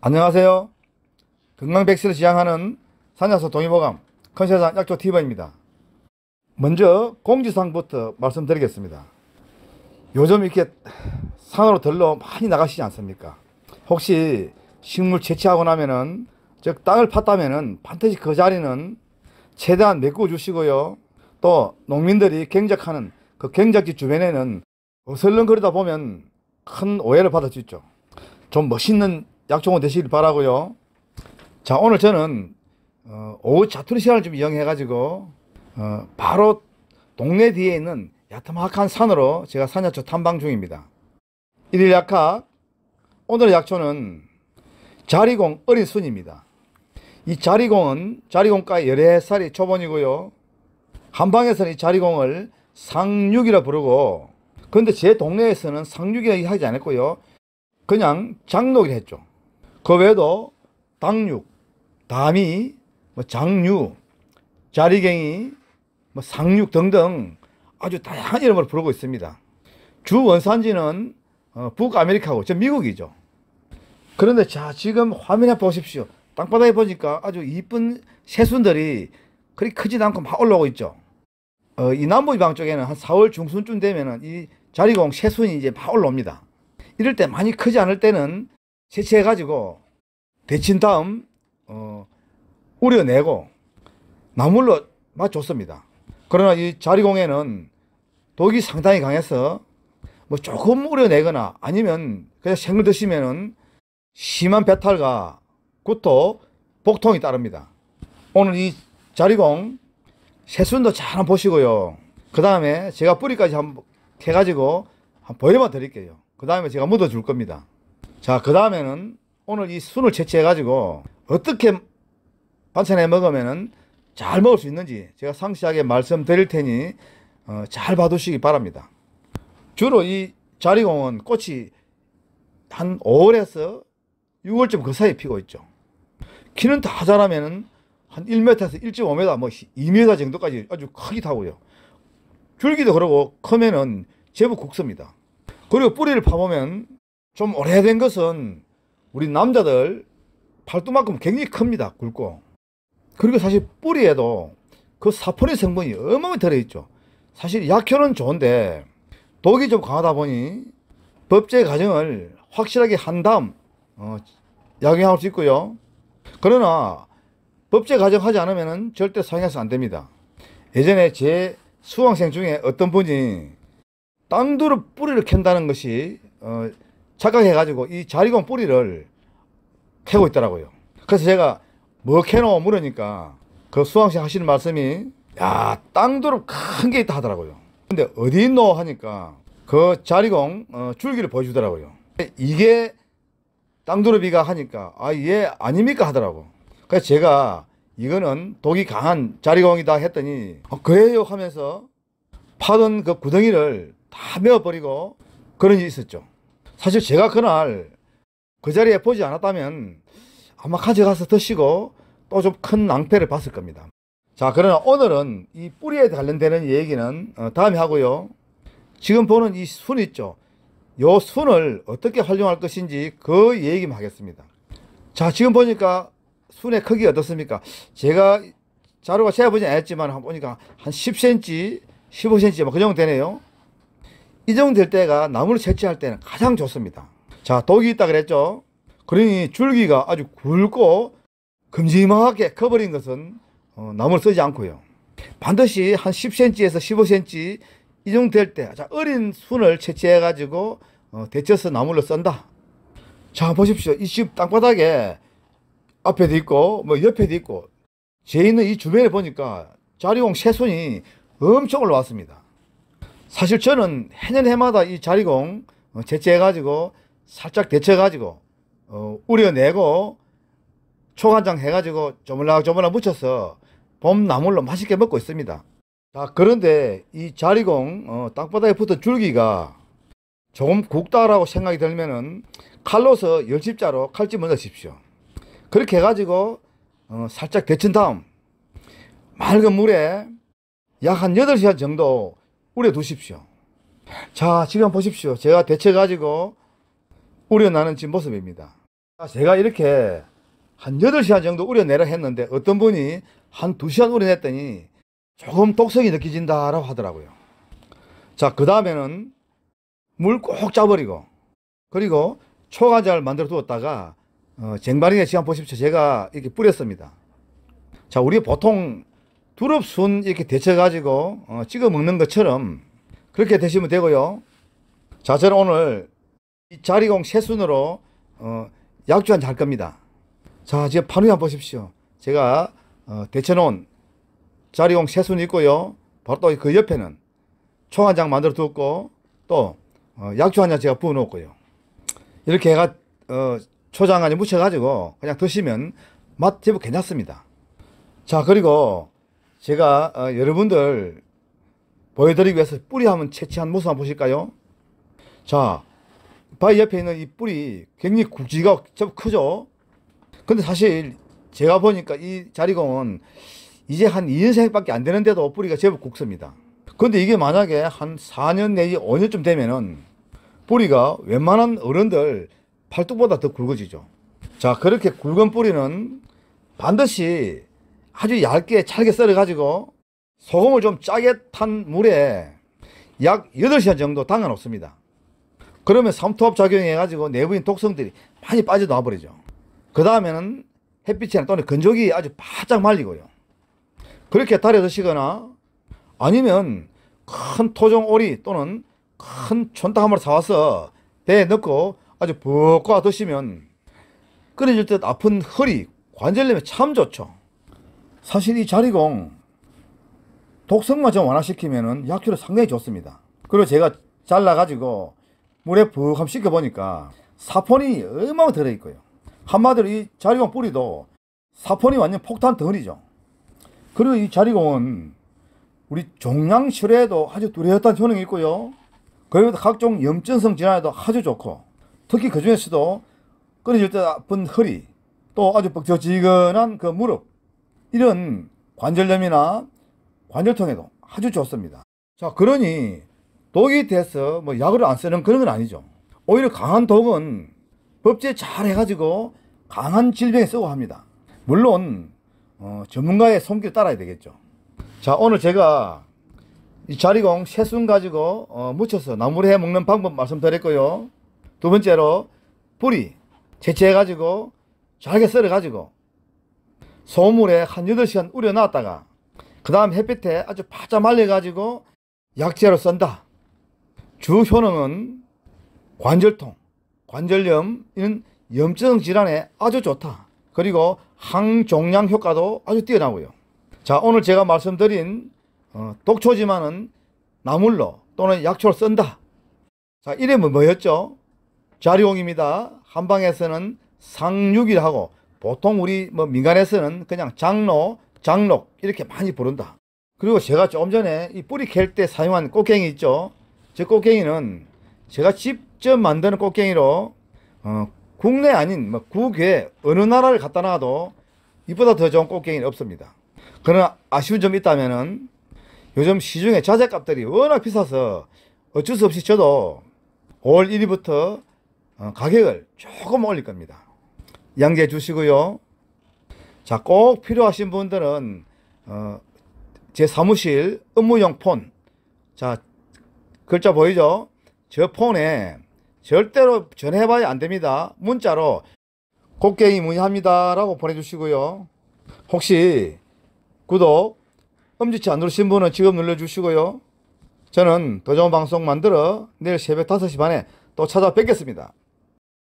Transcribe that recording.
안녕하세요. 건강 백신을 지향하는 산야소 동의보감 컨세상 약조 티버입니다. 먼저 공지사항부터 말씀드리겠습니다. 요즘 이렇게 산으로 들러 많이 나가시지 않습니까? 혹시 식물 채취하고 나면은 즉 땅을 팠다면은 반드시 그 자리는 최대한 메꿔 주시고요. 또 농민들이 경작하는 그 경작지 주변에는 어슬렁거리다 보면 큰 오해를 받을 수 있죠. 좀 멋있는 약종은 되시길 바라고요. 자 오늘 저는 어, 오후 자투리 시간을 좀 이용해가지고 어, 바로 동네 뒤에 있는 야트막한 산으로 제가 산야초 탐방 중입니다. 일일 약학 오늘의 약초는 자리공 어린 순입니다. 이 자리공은 자리공과 14살이 초본이고요. 한방에서는 이 자리공을 상육이라 부르고 그런데 제 동네에서는 상육이라 하지 않았고요. 그냥 장록이 했죠. 그 외에도 당육, 담이, 뭐 장류, 자리갱이, 뭐 상육 등등 아주 다양한 이름으로 부르고 있습니다. 주 원산지는 어, 북아메리카고, 저 미국이죠. 그런데 자, 지금 화면에 보십시오. 땅바닥에 보니까 아주 이쁜 새순들이 그리 크지도 않고 막 올라오고 있죠. 어, 이 남부지방 쪽에는 한 4월 중순쯤 되면은 이 자리공 새순이 이제 막 올라옵니다. 이럴 때 많이 크지 않을 때는 채취해가지고 데친 다음 어, 우려내고 나물로 맛 좋습니다. 그러나 이 자리공에는 독이 상당히 강해서 뭐 조금 우려내거나 아니면 그냥 생을 드시면은 심한 배탈과 구토, 복통이 따릅니다. 오늘 이 자리공 새순도 잘 한번 보시고요. 그 다음에 제가 뿌리까지 한번 해가지고 한번 보여만 드릴게요. 그 다음에 제가 묻어줄 겁니다. 자, 그 다음에는 오늘 이 순을 채취해가지고 어떻게 반찬에 먹으면잘 먹을 수 있는지 제가 상세하게 말씀드릴 테니 어, 잘 봐두시기 바랍니다. 주로 이자리공은 꽃이 한 5월에서 6월쯤 그 사이에 피고 있죠. 키는 다자라면한 1m에서 1.5m, 뭐 2m 정도까지 아주 크기도 하고요. 줄기도 그러고 크면은 제법 국수니다 그리고 뿌리를 파보면 좀 오래된 것은 우리 남자들 팔뚝만큼 굉장히 큽니다. 굵고. 그리고 사실 뿌리에도 그 사포닌 성분이 어마어마히 들어있죠. 사실 약효는 좋은데 독이 좀 강하다 보니 법제 과정을 확실하게 한 다음 어, 약용할 수 있고요. 그러나 법제 과정 하지 않으면 절대 사용해서 안 됩니다. 예전에 제 수강생 중에 어떤 분이 땅두릅 뿌리를 캔다는 것이 어, 착각해가지고 이 자리곰 뿌리를 캐고 있더라고요. 그래서 제가 뭐 캐노 물으니까 그수강생 하시는 말씀이 야 땅도로 큰게 있다 하더라고요. 근데 어디 있노 하니까 그 자리공 어, 줄기를 보여주더라고요. 이게 땅두릅비가 하니까 아예 아닙니까 하더라고. 그래서 제가 이거는 독이 강한 자리공이다 했더니 어, 그래요 하면서 파던 그 구덩이를 다 메어버리고 그런 일이 있었죠. 사실 제가 그날 그 자리에 보지 않았다면 아마 가져가서 드시고 또 좀 큰 낭패를 봤을 겁니다. 자, 그러나 오늘은 이 뿌리에 관련되는 얘기는 어, 다음에 하고요. 지금 보는 이 순 있죠? 요 순을 어떻게 활용할 것인지 그 얘기만 하겠습니다. 자, 지금 보니까 순의 크기 어떻습니까? 제가 자료가 재보지 않았지만 보니까 한 10cm, 15cm 뭐 그 정도 되네요. 이정될 때가 나무를 채취할 때는 가장 좋습니다. 자, 독이 있다 그랬죠? 그러니 줄기가 아주 굵고 금지막하게 커버린 것은 어, 나무를 쓰지 않고요. 반드시 한 10cm에서 15cm 이정될 때, 자, 어린 순을 채취해가지고 어, 데쳐서 나무를 썬다 자, 보십시오. 이 집 땅바닥에 앞에도 있고, 뭐 옆에도 있고, 제 있는 이 주변에 보니까 자리공 새순이 엄청 올라왔습니다. 사실 저는 해년 해마다 이 자리공 어, 제치해가지고 살짝 데쳐가지고 어, 우려내고 초간장 해가지고 조물락조물락 묻혀서 봄 나물로 맛있게 먹고 있습니다. 자 그런데 이 자리공 어, 땅바닥에 붙은 줄기가 조금 굵다라고 생각이 들면은 칼로서 열십자로 칼집 먼저 십시오. 그렇게 해가지고 어, 살짝 데친 다음 맑은 물에 약 한 8시간 정도 우려두십시오. 자, 지금 보십시오. 제가 대체 가지고 우려나는 지금 모습입니다. 제가 이렇게 한 8시간 정도 우려내라 했는데 어떤 분이 한 2시간 우려냈더니 조금 독성이 느껴진다라고 하더라고요. 자, 그 다음에는 물 꼭 짜버리고 그리고 초과자를 만들어 두었다가 어, 쟁반이나 시간 보십시오. 제가 이렇게 뿌렸습니다. 자, 우리 보통 두릅순 이렇게 데쳐가지고 어, 찍어 먹는 것처럼 그렇게 드시면 되고요. 자, 저는 오늘 이 자리공 새순으로 어, 약주 한잔할 겁니다. 자, 지금 판우 한번 보십시오. 제가 어, 데쳐놓은 자리공 새순 이 있고요. 바로 또 그 옆에는 총한장 만들어 두었고 또 어, 약주 한잔 제가 부어 놓고요. 이렇게 해가 어, 초장까지 묻혀가지고 그냥 드시면 맛 제법 괜찮습니다. 자, 그리고 제가 어, 여러분들 보여드리기 위해서 뿌리 한번 채취한 모습 한번 보실까요? 자, 바위 옆에 있는 이 뿌리 굉장히 굵지가 좀 크죠? 근데 사실 제가 보니까 이 자리공은 이제 한 2년생밖에 안 되는데도 뿌리가 제법 굵습니다. 근데 이게 만약에 한 4년 내지 5년쯤 되면은 뿌리가 웬만한 어른들 팔뚝보다 더 굵어지죠. 자, 그렇게 굵은 뿌리는 반드시 아주 얇게 잘게 썰어가지고 소금을 좀 짜게 탄 물에 약 8시간 정도 담가 놓습니다. 그러면 삼투압 작용해 가지고 내부인 독성들이 많이 빠져나와 버리죠. 그 다음에는 햇빛이나 또는 건조기 아주 바짝 말리고요. 그렇게 달여 드시거나 아니면 큰 토종 오리 또는 큰 촌닭함을 사와서 배에 넣고 아주 푹꽈 드시면 끓여줄 듯 아픈 허리, 관절염에 참 좋죠. 사실 이 자리공 독성만 좀 완화시키면은 약효를 상당히 좋습니다. 그리고 제가 잘라가지고 물에 푹 한번 씻겨보니까 사포닌이 얼마나 들어있고요. 한마디로 이 자리공 뿌리도 사포니 완전 폭탄 덩어리죠. 그리고 이 자리공은 우리 종양 치에도 아주 뚜렷한 효능이 있고요. 그리고 각종 염증성 질환에도 아주 좋고 특히 그 중에서도 끊어질 때 아픈 허리 또 아주 뻑지근한 그 무릎 이런 관절염이나 관절통에도 아주 좋습니다. 자, 그러니 독이 돼서 뭐 약을 안 쓰는 그런 건 아니죠. 오히려 강한 독은 법제 잘 해가지고 강한 질병에 쓰고 합니다. 물론 어, 전문가의 손길 따라야 되겠죠. 자, 오늘 제가 이 자리공 새순 가지고 어, 묻혀서 나물에 먹는 방법 말씀드렸고요. 두 번째로 뿌리 채취해 가지고 잘게 썰어 가지고 소물에 한 8시간 우려놨다가 그 다음 햇빛에 아주 바짝 말려가지고 약재로 썬다주 효능은 관절통, 관절염, 이런 염증 질환에 아주 좋다. 그리고 항종양 효과도 아주 뛰어나고요. 자, 오늘 제가 말씀드린 어, 독초지만은 나물로 또는 약초로 썬다 자, 이름은 뭐였죠? 자룡입니다. 한방에서는 상육이라고 보통 우리 뭐 민간에서는 그냥 장로, 장록 이렇게 많이 부른다. 그리고 제가 조금 전에 이 뿌리 캘 때 사용한 꽃갱이 있죠. 저 꽃갱이는 제가 직접 만드는 꽃갱이로 어, 국내 아닌 뭐 국외 어느 나라를 갖다 놔도 이보다 더 좋은 꽃갱이는 없습니다. 그러나 아쉬운 점이 있다면은 요즘 시중에 자재값들이 워낙 비싸서 어쩔 수 없이 저도 5월 1일부터 어, 가격을 조금 올릴 겁니다. 양해 주시고요. 자, 꼭 필요하신 분들은 어, 제 사무실 업무용 폰. 자, 글자 보이죠? 저 폰에 절대로 전해봐야 안 됩니다. 문자로 곡괭이 문의합니다라고 보내주시고요. 혹시 구독, 엄지치 안 누르신 분은 지금 눌러주시고요. 저는 더 좋은 방송 만들어 내일 새벽 5시 반에 또 찾아뵙겠습니다.